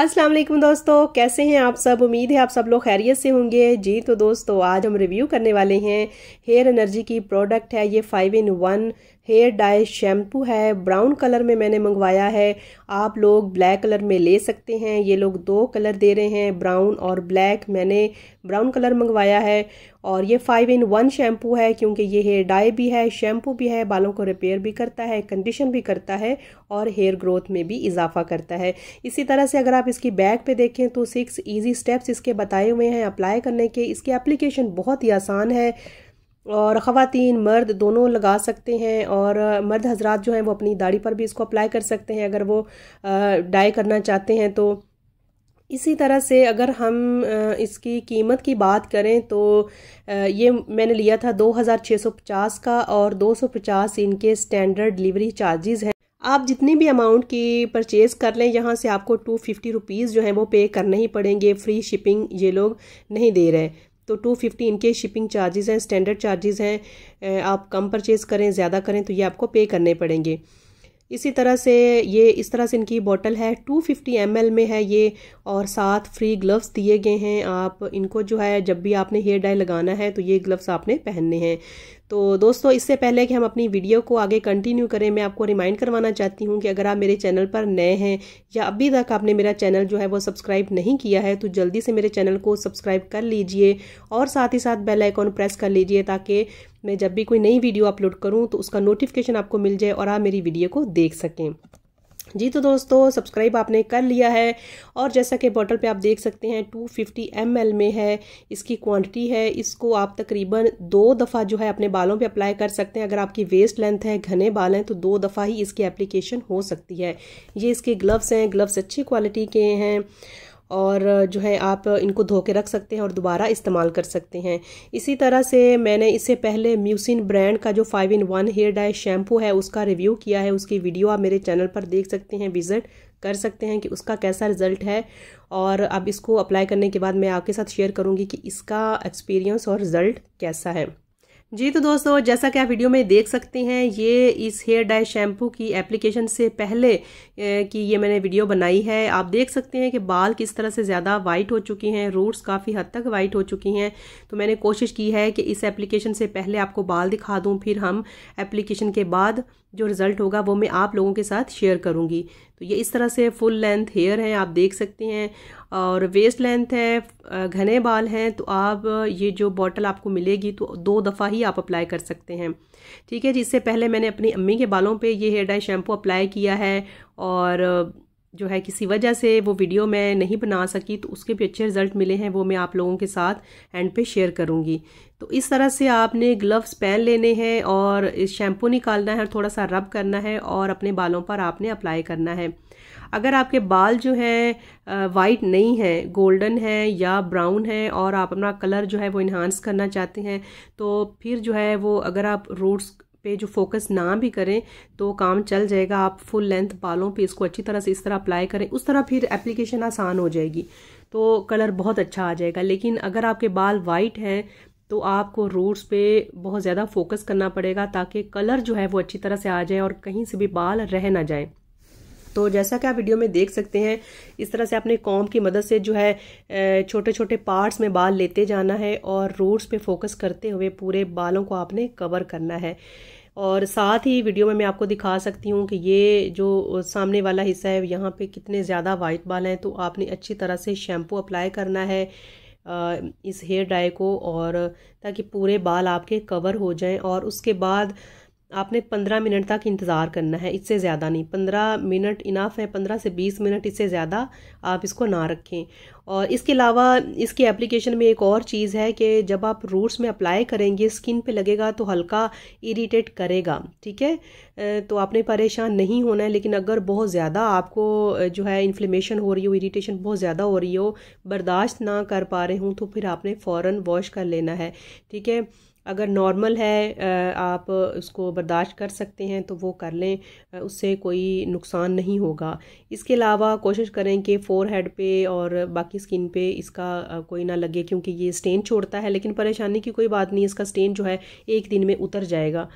अस्सलाम वालेकुम दोस्तों कैसे हैं आप सब उम्मीद है आप सब लोग खैरियत से होंगे जी तो दोस्तों आज हम रिव्यू करने वाले हैं हेयर एनर्जी की प्रोडक्ट है ये five in one hair dye shampoo है ब्राउन कलर में मैंने मंगवाया है आप लोग ब्लैक कलर में ले सकते हैं ये लोग दो कलर दे रहे हैं ब्राउन और ब्लैक मैंने ब्राउन कलर मंगवाया है और ये फाइव इन वन शैम्पू है क्योंकि ये हेयर डाई भी है शैम्पू भी है बालों को रिपेयर भी करता है कंडीशन भी करता है और हेयर ग्रोथ में भी इजाफा करता है इसी तरह से अगर आप इसकी बैग पे देखें तो सिक्स ईजी स्टेप्स इसके बताए हुए हैं अप्लाई करने के इसकी एप्लीकेशन बहुत ही आसान है और ख़वातीन मर्द दोनों लगा सकते हैं और मर्द हजरात जो हैं वो अपनी दाढ़ी पर भी इसको अप्लाई कर सकते हैं अगर वो डाई करना चाहते हैं तो इसी तरह से अगर हम इसकी कीमत की बात करें तो ये मैंने लिया था 2650 का और 250 इनके स्टैंडर्ड डिलीवरी चार्जेस हैं आप जितनी भी अमाउंट की परचेज़ कर लें यहाँ से आपको टू फिफ्टी रुपीज़ जो है वो पे करने ही पड़ेंगे फ्री शिपिंग ये लोग नहीं दे रहे तो टू फिफ्टी इनके शिपिंग चार्जेस हैं स्टैंडर्ड चार्जेस हैं आप कम परचेज़ करें ज़्यादा करें तो ये आपको पे करने पड़ेंगे इसी तरह से ये इस तरह से इनकी बॉटल है 250 फिफ्टी में है ये और साथ फ्री ग्लव्स दिए गए हैं आप इनको जो है जब भी आपने हेयर डाई लगाना है तो ये ग्लव्स आपने पहनने हैं तो दोस्तों इससे पहले कि हम अपनी वीडियो को आगे कंटिन्यू करें मैं आपको रिमाइंड करवाना चाहती हूँ कि अगर आप मेरे चैनल पर नए हैं या अभी तक आपने मेरा चैनल जो है वो सब्सक्राइब नहीं किया है तो जल्दी से मेरे चैनल को सब्सक्राइब कर लीजिए और साथ ही साथ बेल आइकॉन प्रेस कर लीजिए ताकि मैं जब भी कोई नई वीडियो अपलोड करूँ तो उसका नोटिफिकेशन आपको मिल जाए और आप मेरी वीडियो को देख सकें जी तो दोस्तों सब्सक्राइब आपने कर लिया है और जैसा कि बॉटल पे आप देख सकते हैं 250 फिफ्टी में है इसकी क्वांटिटी है इसको आप तकरीबन दो दफ़ा जो है अपने बालों पे अप्लाई कर सकते हैं अगर आपकी वेस्ट लेंथ है घने बाल हैं तो दो दफ़ा ही इसकी एप्लीकेशन हो सकती है ये इसके ग्लव्स हैं ग्लव्स अच्छी क्वालिटी के हैं और जो है आप इनको धो के रख सकते हैं और दोबारा इस्तेमाल कर सकते हैं इसी तरह से मैंने इससे पहले म्यूसिन ब्रांड का जो five in one hair dye shampoo है उसका रिव्यू किया है उसकी वीडियो आप मेरे चैनल पर देख सकते हैं विजिट कर सकते हैं कि उसका कैसा रिजल्ट है और अब इसको अप्लाई करने के बाद मैं आपके साथ शेयर करूँगी कि इसका एक्सपीरियंस और रिज़ल्ट कैसा है जी तो दोस्तों जैसा कि आप वीडियो में देख सकते हैं ये इस हेयर डाई शैम्पू की एप्लीकेशन से पहले की ये मैंने वीडियो बनाई है आप देख सकते हैं कि बाल किस तरह से ज़्यादा वाइट हो चुकी हैं रूट्स काफ़ी हद तक वाइट हो चुकी हैं तो मैंने कोशिश की है कि इस एप्लीकेशन से पहले आपको बाल दिखा दूँ फिर हम एप्लीकेशन के बाद जो रिज़ल्ट होगा वो मैं आप लोगों के साथ शेयर करूँगी तो ये इस तरह से फुल लेंथ हेयर है आप देख सकते हैं और वेस्ट लेंथ है घने बाल हैं तो आप ये जो बॉटल आपको मिलेगी तो दो दफ़ा ही आप अप्लाई कर सकते हैं ठीक है जी इससे पहले मैंने अपनी अम्मी के बालों पे ये हेयर डाई शैम्पू अप्लाई किया है और जो है किसी वजह से वो वीडियो मैं नहीं बना सकी तो उसके भी अच्छे रिजल्ट मिले हैं वो मैं आप लोगों के साथ एंड पे शेयर करूंगी तो इस तरह से आपने ग्लव्स पहन लेने हैं और इस शैम्पू निकालना है और थोड़ा सा रब करना है और अपने बालों पर आपने अप्लाई करना है अगर आपके बाल जो हैं वाइट नहीं हैं गोल्डन है या ब्राउन है और आप अपना कलर जो है वो इन्हांस करना चाहते हैं तो फिर जो है वो अगर आप रूट्स पे जो फोकस ना भी करें तो काम चल जाएगा आप फुल लेंथ बालों पे इसको अच्छी तरह से इस तरह अप्लाई करें उस तरह फिर एप्लीकेशन आसान हो जाएगी तो कलर बहुत अच्छा आ जाएगा लेकिन अगर आपके बाल वाइट हैं तो आपको रूट्स पे बहुत ज़्यादा फोकस करना पड़ेगा ताकि कलर जो है वो अच्छी तरह से आ जाए और कहीं से भी बाल रह ना जाए तो जैसा कि आप वीडियो में देख सकते हैं इस तरह से आपने कॉम की मदद से जो है छोटे छोटे पार्ट्स में बाल लेते जाना है और रूट्स पे फोकस करते हुए पूरे बालों को आपने कवर करना है और साथ ही वीडियो में मैं आपको दिखा सकती हूँ कि ये जो सामने वाला हिस्सा है यहाँ पे कितने ज़्यादा वाइट बाल हैं तो आपने अच्छी तरह से शैम्पू अप्लाई करना है इस हेयर ड्राई को और ताकि पूरे बाल आपके कवर हो जाएँ और उसके बाद आपने पंद्रह मिनट तक इंतज़ार करना है इससे ज़्यादा नहीं पंद्रह मिनट इनाफ है पंद्रह से बीस मिनट इससे ज़्यादा आप इसको ना रखें और इसके अलावा इसके एप्लीकेशन में एक और चीज़ है कि जब आप रूट्स में अप्लाई करेंगे स्किन पे लगेगा तो हल्का इरीटेट करेगा ठीक है तो आपने परेशान नहीं होना है लेकिन अगर बहुत ज़्यादा आपको जो है इन्फ्लेमेशन हो रही हो इरीटेशन बहुत ज़्यादा हो रही हो बर्दाश्त ना कर पा रहे हूँ तो फिर आपने फ़ौर वॉश कर लेना है ठीक है अगर नॉर्मल है आप उसको बर्दाश्त कर सकते हैं तो वो कर लें उससे कोई नुकसान नहीं होगा इसके अलावा कोशिश करें कि फोर हेड पे और बाकी स्किन पे इसका कोई ना लगे क्योंकि ये स्टेन छोड़ता है लेकिन परेशानी की कोई बात नहीं इसका स्टेन जो है एक दिन में उतर जाएगा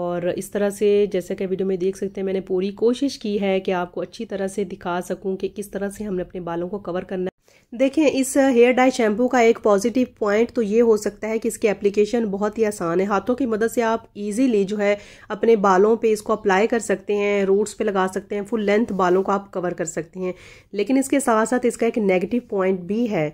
और इस तरह से जैसे कि वीडियो में देख सकते हैं मैंने पूरी कोशिश की है कि आपको अच्छी तरह से दिखा सकूं कि किस तरह से हमने अपने बालों को कवर करना देखें इस हेयर डाई शैम्पू का एक पॉजिटिव पॉइंट तो ये हो सकता है कि इसकी एप्लीकेशन बहुत ही आसान है हाथों की मदद से आप इजीली जो है अपने बालों पे इसको अप्लाई कर सकते हैं रूट्स पे लगा सकते हैं फुल लेंथ बालों को आप कवर कर सकते हैं लेकिन इसके साथ साथ इसका एक नेगेटिव पॉइंट भी है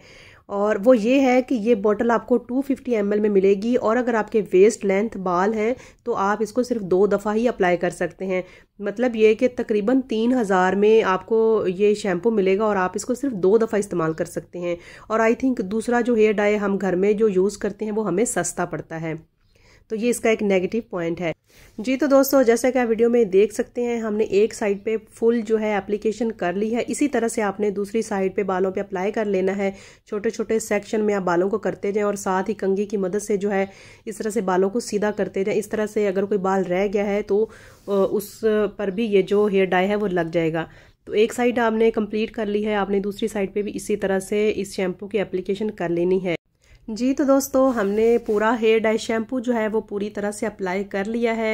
और वो ये है कि ये बॉटल आपको 250 फिफ्टी में मिलेगी और अगर आपके वेस्ट लेंथ बाल हैं तो आप इसको सिर्फ दो दफ़ा ही अप्लाई कर सकते हैं मतलब ये कि तकरीबन तीन हज़ार में आपको ये शैम्पू मिलेगा और आप इसको सिर्फ दो दफ़ा इस्तेमाल कर सकते हैं और आई थिंक दूसरा जो हेयर डाई हम घर में जो यूज़ करते हैं वो हमें सस्ता पड़ता है तो ये इसका एक नेगेटिव पॉइंट है जी तो दोस्तों जैसा कि आप वीडियो में देख सकते हैं हमने एक साइड पे फुल जो है एप्लीकेशन कर ली है इसी तरह से आपने दूसरी साइड पे बालों पे अप्लाई कर लेना है छोटे छोटे सेक्शन में आप बालों को करते जाएं और साथ ही कंघी की मदद से जो है इस तरह से बालों को सीधा करते जाएं इस तरह से अगर कोई बाल रह गया है तो उस पर भी ये जो हेयर डाई है वो लग जाएगा तो एक साइड आपने कंप्लीट कर ली है आपने दूसरी साइड पर भी इसी तरह से इस शैम्पू की एप्लीकेशन कर लेनी है जी तो दोस्तों हमने पूरा हेयर डाई शैम्पू जो है वो पूरी तरह से अप्लाई कर लिया है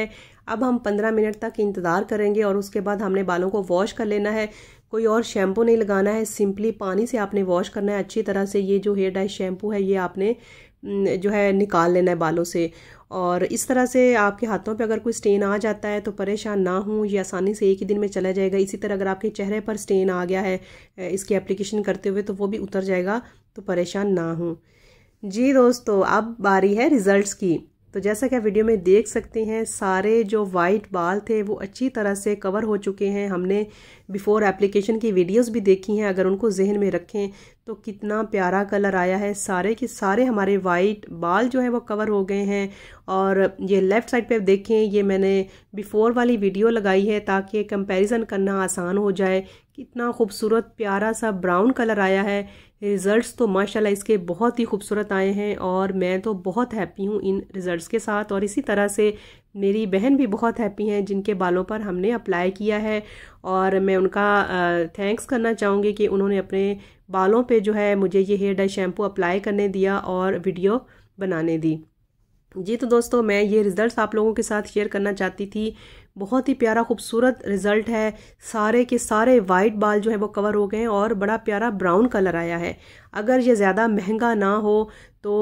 अब हम पंद्रह मिनट तक इंतज़ार करेंगे और उसके बाद हमने बालों को वॉश कर लेना है कोई और शैम्पू नहीं लगाना है सिंपली पानी से आपने वॉश करना है अच्छी तरह से ये जो हेयर डाई शैम्पू है ये आपने जो है निकाल लेना है बालों से और इस तरह से आपके हाथों पे अगर कोई स्टेन आ जाता है तो परेशान ना हो ये आसानी से एक ही दिन में चला जाएगा इसी तरह अगर आपके चेहरे पर स्टेन आ गया है इसकी एप्लीकेशन करते हुए तो वो भी उतर जाएगा तो परेशान ना हों जी दोस्तों अब बारी है रिजल्ट्स की तो जैसा कि वीडियो में देख सकते हैं सारे जो वाइट बाल थे वो अच्छी तरह से कवर हो चुके हैं हमने बिफ़ोर एप्लीकेशन की वीडियोस भी देखी हैं अगर उनको जहन में रखें तो कितना प्यारा कलर आया है सारे के सारे हमारे वाइट बाल जो है वो कवर हो गए हैं और ये लेफ़्ट साइड पे देखें ये मैंने बिफ़ोर वाली वीडियो लगाई है ताकि कंपैरिजन करना आसान हो जाए कितना खूबसूरत प्यारा सा ब्राउन कलर आया है रिज़ल्ट्स तो माशाल्लाह इसके बहुत ही खूबसूरत आए हैं और मैं तो बहुत हैप्पी हूँ इन रिज़ल्ट के साथ और इसी तरह से मेरी बहन भी बहुत हैप्पी हैं जिनके बालों पर हमने अप्लाई किया है और मैं उनका थैंक्स करना चाहूँगी कि उन्होंने अपने बालों पे जो है मुझे ये हेयर डाई शैम्पू अप्लाई करने दिया और वीडियो बनाने दी जी तो दोस्तों मैं ये रिज़ल्ट्स आप लोगों के साथ शेयर करना चाहती थी बहुत ही प्यारा खूबसूरत रिजल्ट है सारे के सारे वाइट बाल जो है वो कवर हो गए हैं और बड़ा प्यारा ब्राउन कलर आया है अगर ये ज़्यादा महंगा ना हो तो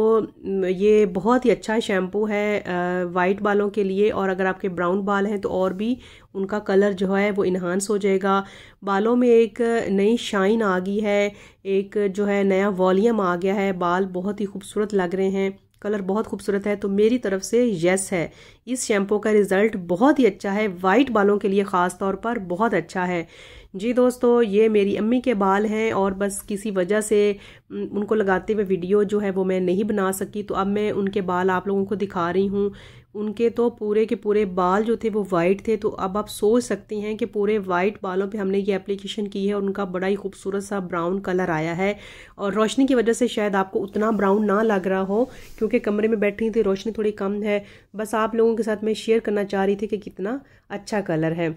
ये बहुत ही अच्छा शैम्पू है वाइट बालों के लिए और अगर आपके ब्राउन बाल हैं तो और भी उनका कलर जो है वो इन्हांस हो जाएगा बालों में एक नई शाइन आ गई है एक जो है नया वॉल्यूम आ गया है बाल बहुत ही खूबसूरत लग रहे हैं कलर बहुत खूबसूरत है तो मेरी तरफ से येस है इस शैम्पू का रिज़ल्ट बहुत ही अच्छा है वाइट बालों के लिए ख़ास तौर पर बहुत अच्छा है जी दोस्तों ये मेरी अम्मी के बाल हैं और बस किसी वजह से उनको लगाते हुए वीडियो जो है वो मैं नहीं बना सकी तो अब मैं उनके बाल आप लोगों को दिखा रही हूँ उनके तो पूरे के पूरे बाल जो थे वो वाइट थे तो अब आप सोच सकती हैं कि पूरे वाइट बालों पे हमने ये एप्लीकेशन की है और उनका बड़ा ही खूबसूरत सा ब्राउन कलर आया है और रोशनी की वजह से शायद आपको उतना ब्राउन ना लग रहा हो क्योंकि कमरे में बैठी थी रोशनी थोड़ी कम है बस आप लोगों के साथ मैं शेयर करना चाह रही थी कि कितना अच्छा कलर है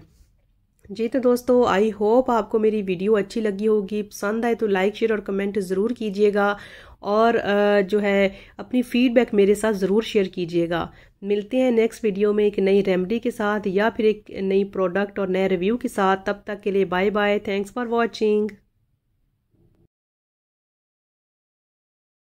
जी तो दोस्तों आई होप आपको मेरी वीडियो अच्छी लगी होगी पसंद आए तो लाइक शेयर और कमेंट ज़रूर कीजिएगा और जो है अपनी फ़ीडबैक मेरे साथ ज़रूर शेयर कीजिएगा मिलते हैं नेक्स्ट वीडियो में एक नई रेमडी के साथ या फिर एक नई प्रोडक्ट और नए रिव्यू के साथ तब तक के लिए bye bye thanks for watching